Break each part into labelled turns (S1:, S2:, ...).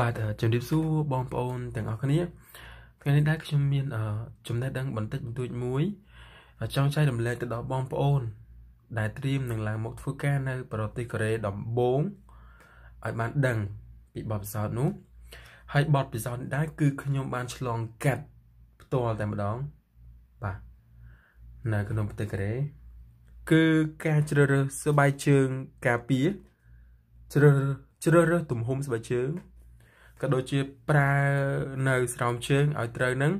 S1: បាទជំរាបសួរបងប្អូនទាំងអស់គ្នាថ្ងៃនេះដែរខ្ញុំមានចំណេះដឹងបន្តិចបន្តួចមួយ ចង់ចែករំលែកទៅដល់បងប្អូនដែលត្រៀមនឹងឡើងមកធ្វើការនៅ ប្រទេសកូរ៉េដំបូងឲ្យបានដឹង ពីបទពិសោធន៍នោះ ហើយបទពិសោធន៍នេះដែរគឺខ្ញុំបានឆ្លងកាត់ផ្ទាល់តែម្ដងបាទនៅក្នុងប្រទេសកូរ៉េគឺការជ្រើសរើសស្បែកជើងការពារជ្រើសរើសជ្រើសរើសទំហំស្បែកជើងក៏ដូចជាប្រើនៅស្រោមជើងឲ្យត្រូវនឹង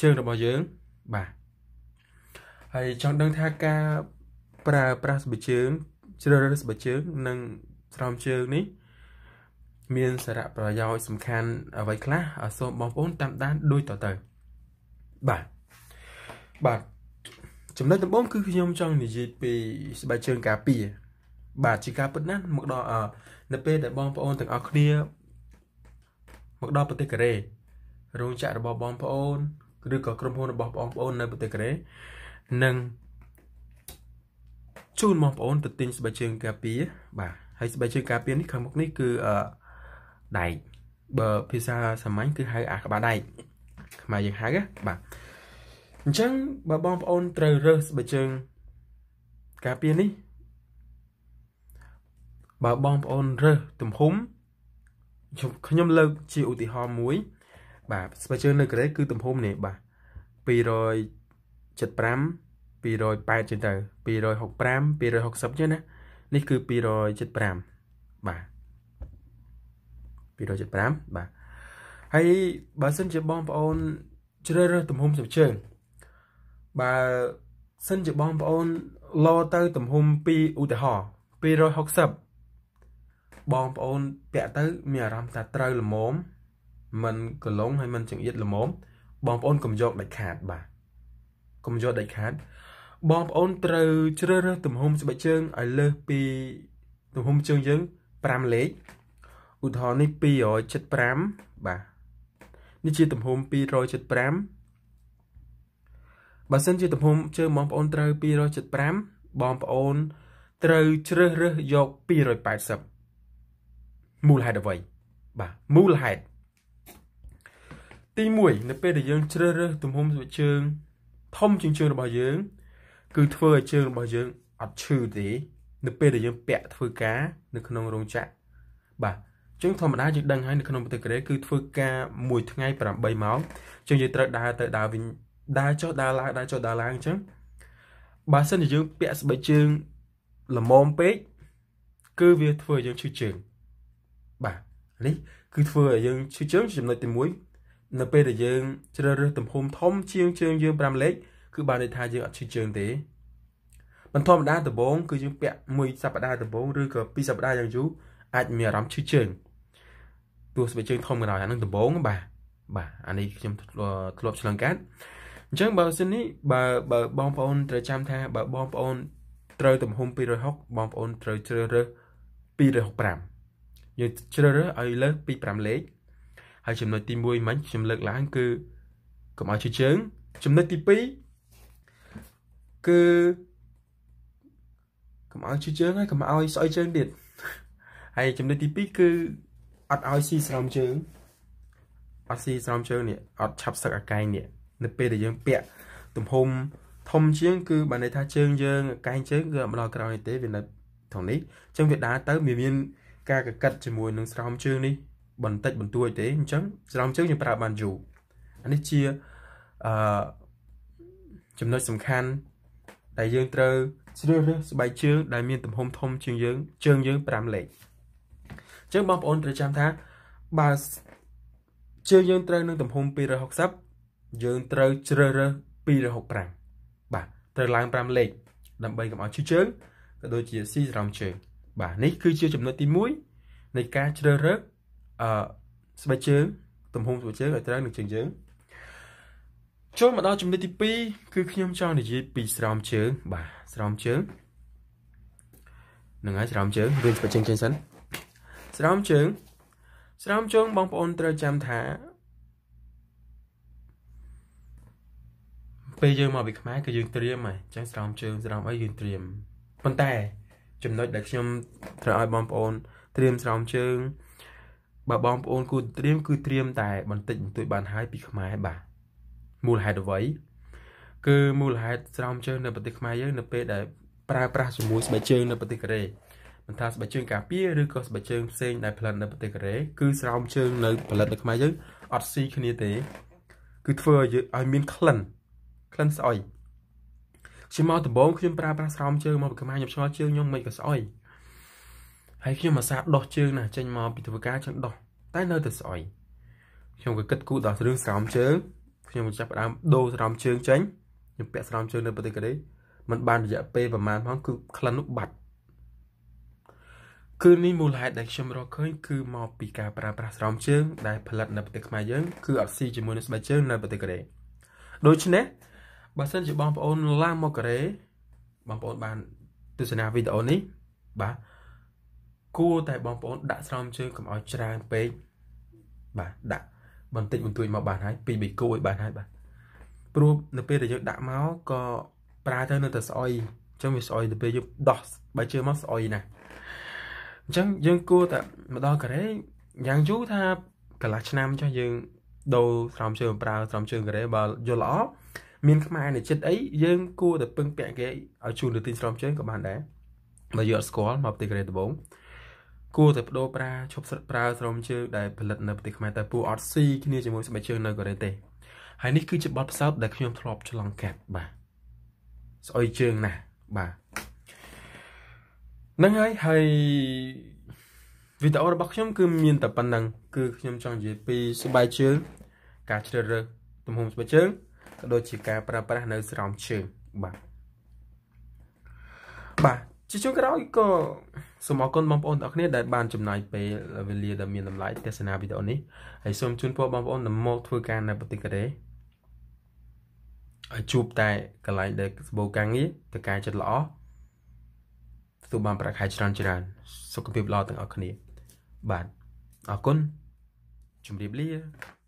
S1: ជើងរបស់យើងបាទហើយចង់ដឹងថាការ ប្រើប្រាស់ស្បែកជើង ជ្រើសរើសស្បែកជើងនិងស្រោមជើងនេះមាន សារៈប្រយោជន៍សំខាន់អ្វីខ្លះសូមបងប្អូនតាមដាន ដូចតទៅបាទបាទចំណុចដំបូងគឺខ្ញុំចង់និយាយពីស្បែកជើងការពារបាទជាការពិតណាស់មកដល់នៅពេលដែលបងប្អូនទាំងអស់គ្នាមកដល់ប្រទេសកូរ៉េរោងចក្ររបស់បងប្អូនឬក៏ក្រុមហ៊ុនរបស់បងប្អូននៅប្រទេសកូរ៉េនឹងជូនបងប្អូនទៅទិញស្បែកជើងការពារបាទហើយស្បែកជើងការពារនេះខាងមុខនេះគឺអឺដែកបើភាសាសាមញ្ញគឺហៅអាក្បាលដែកខ្មែរយើងហៅបាទអញ្ចឹងបើបងប្អូនត្រូវរើសស្បែកជើងការពារនេះបើបងប្អូនរើសទំហំខ្ញុំលើក ជាឧទាហរណ៍មួយ បាទស្បែកជើងនៅកូរ៉េគឺ ទំហំនេះបាទ275 280ចឹងទៅ265 260ចឹងណានេះគឺ275បាទ275បាទហើយបើសិនជាបងប្អូន ជ្រើសរើសទំហំស្បែកជើងបើសិនជាបងប្អូន លោទៅ ទំហំ2ឧទាហរណ៍260បងប្អូនពាក់ទៅមានអារម្មណ៍ថាត្រូវល្មមមិនកលងហើយមិនចង្អៀតល្មមបងប្អូនកុំយកដាច់ខាតបាទកុំយកដាច់ខាត បងប្អូនត្រូវជ្រើសរើសទំហំស្បែកជើងឲ្យលើសពីទំហំជើងយើង5លេខឧទាហរណ៍នេះ275បាទនេះជាទំហំ275បើសិនជាទំហំជើងបងប្អូនត្រូវ275បងប្អូនត្រូវជ្រើសរើសយក280មូលហេតុអ្វីបាទមូលហេតុទី1នៅពេលដែលយើងជ្រើសរើសទំហំស្បែកជើង ធំជាងជើងរបស់យើង គឺធ្វើឲ្យជើងរបស់យើងអត់ឈឺទេនៅពេលដែលយើងពាក់ធ្វើការនៅក្នុងរោងចក្របាទជាងធម្មតាយើងដឹងហើយនៅក្នុងប្រទេសកូរ៉េគឺធ្វើការមួយថ្ងៃ8ម៉ោងជាងយើងត្រូវដើរទៅដើរវិញដើរចុះដើរឡើងដើរចុះដើរឡើងអញ្ចឹងបើសិនជាយើង ពាក់ស្បែកជើងល្មមពេកគឺវាធ្វើឲ្យយើងឈឺជើងបាទនេះគឺធ្វើឲ្យយើងឈឺជើងចំណុចទី1នៅពេលដែលយើងជ្រើសរើសទំហំធំជាងជើងយើង5លេខគឺបានន័យថាយើងអត់ឈឺជើងទេបន្តធម្មតាដំបូងគឺយើងពាក់មួយសប្តាហ៍ដំបូងឬក៏ពីរសប្តាហ៍យ៉ាងយូរអាចមានអារម្មណ៍ឈឺជើងទោះស្បែកជើងធំក៏ដោយអានឹងដំបូងបាទបាទអានេះខ្ញុំធ្លាប់ឆ្លងកាត់អញ្ចឹងបើសិននេះបើបើបងប្អូនត្រូវចាំថាបើបងប្អូន ត្រូវទំហំ260បងប្អូនត្រូវជ្រើសរើស265យើងជ្រើសរើសឲ្យលើសពី5លេខហើយចំណុចទី1មិញខ្ញុំលើកឡើង គឺកុំឲ្យជឿជើង ចំណុចទី2គឺកុំឲ្យជឿជើងហើយកុំឲ្យស្អុយជើងទៀតហើយចំណុចទី2គឺអត់ឲ្យស៊ីស្រោមជើងអត់ស៊ីស្រោមជើងនេះអត់ឆាប់សឹកអាកែងនេះនៅ ពេលដែលយើង ពាក់ទំហំធំជាងគឺបានន័យថា ជើងយើងអាកែងជើងគឺអត់មកដល់ក្រោយទេវានៅត្រង់នេះអញ្ចឹងវាដើរទៅវាមានការកកិតជាមួយនឹងស្រោមជើងនេះបន្តិចបន្តួចទេអញ្ចឹងស្រោមជើងយើងប្រើបានយូរអានេះជាអឺចំណុចសំខាន់ដែលយើងត្រូវជ្រើសរើសស្បែកជើងដែលមានទំហំធំជាងយើងជើងយើង5លេខអញ្ចឹងបងប្អូនត្រូវចាំថាបើជើងយើងត្រូវនឹងទំហំ260យើងត្រូវជ្រើសរើស265បាទត្រូវឡើង5លេខដើម្បីកុំឲ្យឈឺជើងក៏ដូចជាស៊ីស្រោមជើងបាទនេះគឺជាចំណុចទី1នៃការជ្រើសរើសអឺស្បែកជើងទំហំស្បែកជើងឲ្យត្រូវនឹងជើងយើងចូលមកដល់ចំណុចទី2គឺខ្ញុំចង់និយាយពីស្រោមជើងបាទស្រោមជើងនឹងហើយស្រោមជើងវិញស្បែកជើងចេញសិន ស្រោមជើង ស្រោមជើងបងប្អូនត្រូវចាំថាពេលយើងមកពីខ្មែរគឺយើងត្រៀមហើយអញ្ចឹងស្រោមជើងស្រោមអីយើងត្រៀមប៉ុន្តែចំណុចដែលខ្ញុំត្រូវឲ្យបងប្អូនត្រៀមស្រោមជើងបើបងប្អូនគួរត្រៀមគឺត្រៀមតែ បន្តិចបន្តួចបានហើយពីខ្មែរបាទមូលហេតុអ្វីគឺមូលហេតុស្រោមជើង នៅប្រទេសខ្មែរយើងនៅពេលដែលប្រើប្រាស់ជាមួយស្បែកជើងនៅប្រទេសកូរ៉េមិនថាស្បែកជើងកាពីឬក៏ស្បែកជើងផ្សេងដែលផលិតនៅប្រទេសកូរ៉េគឺស្រោមជើងនៅផលិតនៅខ្មែរយើងអត់ស៊ីគ្នាទេគឺធ្វើឲ្យឲ្យមានក្លិនក្លិនស្អុយខ្ញុំមកដំបងខ្ញុំប្រើប្រាស់ស្រោមជើងមកពីខ្មែរខ្ញុំឆ្ងល់ជើងខ្ញុំមិនក៏ស្អុយហើយខ្ញុំអាសាដោះជើង ណាចេញមកពីធ្វើការចឹងដោះតែនៅតែស្អុយខ្ញុំក៏គិតគូរដល់រឿងស្រោមជើងខ្ញុំចាប់ផ្ដើមដូរស្រោមជើងចេញខ្ញុំពាក់ស្រោមជើងនៅប្រទេសកូរ៉េมันបានរយៈពេលប្រហែលផងគឺក្លិននោះបាត់គឺនេះមូលហេតុដែលខ្ញុំរកឃើញគឺមកពីការប្រើប្រាស់ស្រោមជើងដែលផលិតនៅប្រទេសខ្មែរយើងគឺអត់ស៊ីជាមួយនឹងស្បែកជើងនៅប្រទេសកូរ៉េដូច្នេះបើសិនជាបងប្អូនឡើងមកកូរ៉េបងប្អូនបានទស្សនាវីដេអូនេះ បាទគួរតែបងប្អូនដាក់ស្រោមជើងកុំឲ្យច្រើនពេកបាទដាក់បន្តិចបន្តួចមកបានហើយពីបេកូឲ្យបានហើយបាទព្រោះនៅពេលដែលយើងដាក់មកក៏ប្រើទៅនៅតែស្អុយអញ្ចឹងវាស្អុយទៅពេលយើងដោះបើជើងមកស្អុយណាស់អញ្ចឹងយើងគួរតែមកដល់កូរ៉េយ៉ាងយូរថាកន្លះឆ្នាំចុះយើងដូរស្រោមជើងប្រើស្រោមជើងកូរ៉េបើយល់ល្អមានខ្មែរនៅចិត្តអីយើងគួរតែពឹងពាក់គេឲ្យជូនទៅទីស្រោមជើងក៏បានដែរបើយើងអត់ស្គាល់មកប្រទេសកូរ៉េត្បូងគួរតែបដូរប្រាឈប់ប្រើស្រោមជើងដែលផលិតនៅប្រទេសខ្មែរតែពូអត់ស៊ីគ្នាជាមួយស្បែកជើងនៅកូរ៉េទេហើយនេះគឺជាបទផ្សោតដែលខ្ញុំធ្លាប់ឆ្លងកាត់បាទស្អុយជើងណាស់បាទហ្នឹងហើយហើយវីដេអូរបស់ខ្ញុំគឺមានតែប៉ុណ្្នឹង គឺខ្ញុំចង់និយាយពីស្បែកជើងការជ្រើសរើសទំហំស្បែកជើងក៏ដូចជាការប្រើប្រាស់នៅស្រោមឈើបាទបាទជាចុងក្រោយក៏សូមអរគុណបងប្អូនទាំងអស់គ្នាដែលបានចំណាយពេលវេលាដ៏មានតម្លៃទស្សនាវីដេអូនេះហើយសូមជូនពរបងប្អូននាំមកធ្វើការនៅប្រទេសកូរ៉េជួបតែកន្លែងដែលសម្បូរការងារតការចិត្តល្អទទួលបានប្រាក់ខែច្រើនច្រើន សុខភាពល្អទាំងអស់គ្នាបាទអរគុណជម្រាបលា